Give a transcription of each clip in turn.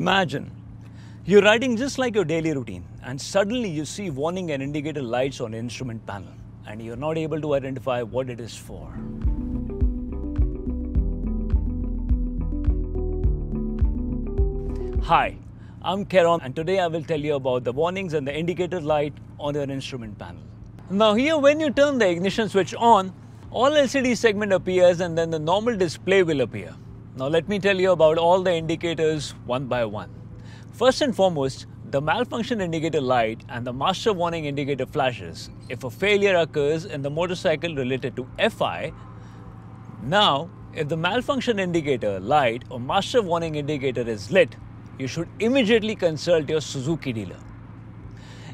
Imagine you're riding just like your daily routine, and suddenly you see warning and indicator lights on instrument panel, and you're not able to identify what it is for. Hi, I'm Keron, and today I will tell you about the warnings and the indicator light on your instrument panel. Now here, when you turn the ignition switch on, all LCD segment appears and then the normal display will appear. Now, let me tell you about all the indicators one by one. First and foremost, the malfunction indicator light and the master warning indicator flashes if a failure occurs in the motorcycle related to FI. Now, if the malfunction indicator light or master warning indicator is lit, you should immediately consult your Suzuki dealer.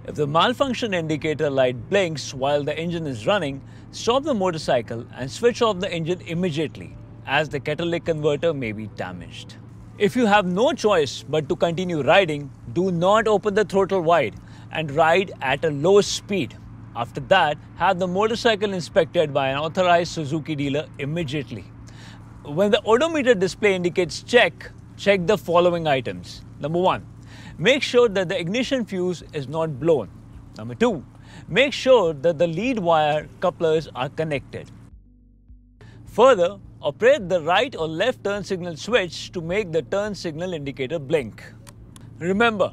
If the malfunction indicator light blinks while the engine is running, stop the motorcycle and switch off the engine immediately as the catalytic converter may be damaged. If you have no choice but to continue riding, do not open the throttle wide and ride at a low speed. After that, have the motorcycle inspected by an authorized Suzuki dealer immediately. When the odometer display indicates check, check the following items. Number one, make sure that the ignition fuse is not blown. Number two, make sure that the lead wire couplers are connected. Further, Operate the right or left turn signal switch to make the turn signal indicator blink. Remember,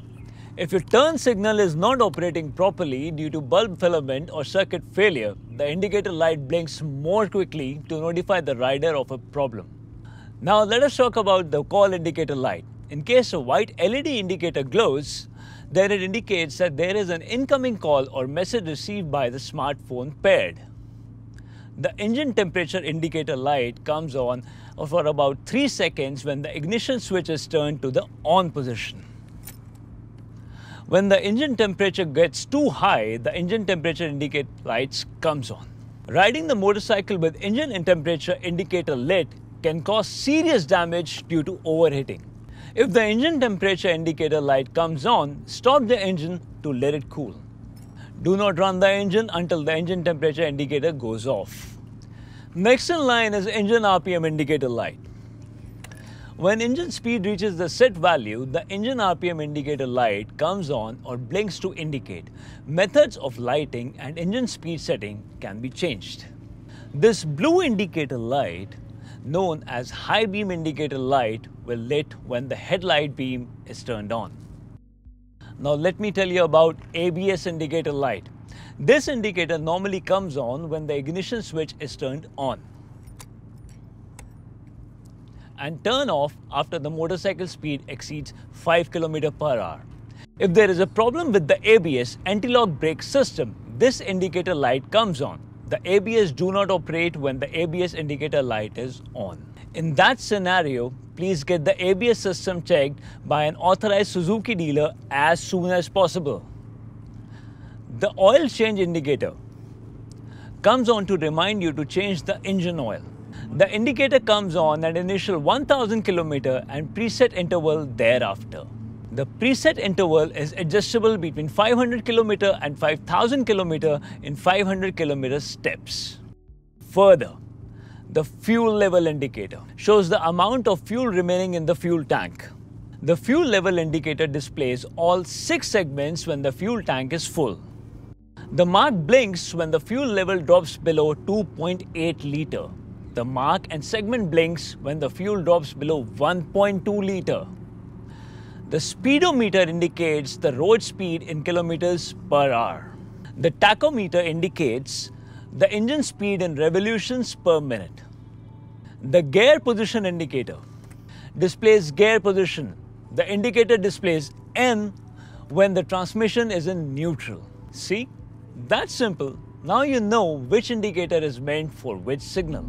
if your turn signal is not operating properly due to bulb filament or circuit failure, the indicator light blinks more quickly to notify the rider of a problem. Now let us talk about the call indicator light. In case a white LED indicator glows, then it indicates that there is an incoming call or message received by the smartphone paired. The engine temperature indicator light comes on for about 3 seconds when the ignition switch is turned to the on position. When the engine temperature gets too high, the engine temperature indicator lights comes on. Riding the motorcycle with engine and temperature indicator lit can cause serious damage due to overheating. If the engine temperature indicator light comes on, stop the engine to let it cool. Do not run the engine until the engine temperature indicator goes off. Next in line is engine RPM indicator light. When engine speed reaches the set value, the engine RPM indicator light comes on or blinks to indicate. Methods of lighting and engine speed setting can be changed. This blue indicator light, known as high beam indicator light, will lit when the headlight beam is turned on. Now let me tell you about ABS indicator light. This indicator normally comes on when the ignition switch is turned on and turn off after the motorcycle speed exceeds 5 km per hour. If there is a problem with the ABS anti-lock brake system, this indicator light comes on. The ABS do not operate when the ABS indicator light is on. In that scenario, please get the ABS system checked by an authorized Suzuki dealer as soon as possible. The oil change indicator comes on to remind you to change the engine oil. The indicator comes on at initial 1000 km and preset interval thereafter. The preset interval is adjustable between 500 km and 5000 km in 500 km steps. Further, the fuel level indicator shows the amount of fuel remaining in the fuel tank. The fuel level indicator displays all six segments when the fuel tank is full. The mark blinks when the fuel level drops below 2.8 liter. The mark and segment blinks when the fuel drops below 1.2 liter. The speedometer indicates the road speed in kilometers per hour. The tachometer indicates the engine speed in revolutions per minute. The gear position indicator displays gear position. The indicator displays N when the transmission is in neutral. See? That's simple. Now you know which indicator is meant for which signal.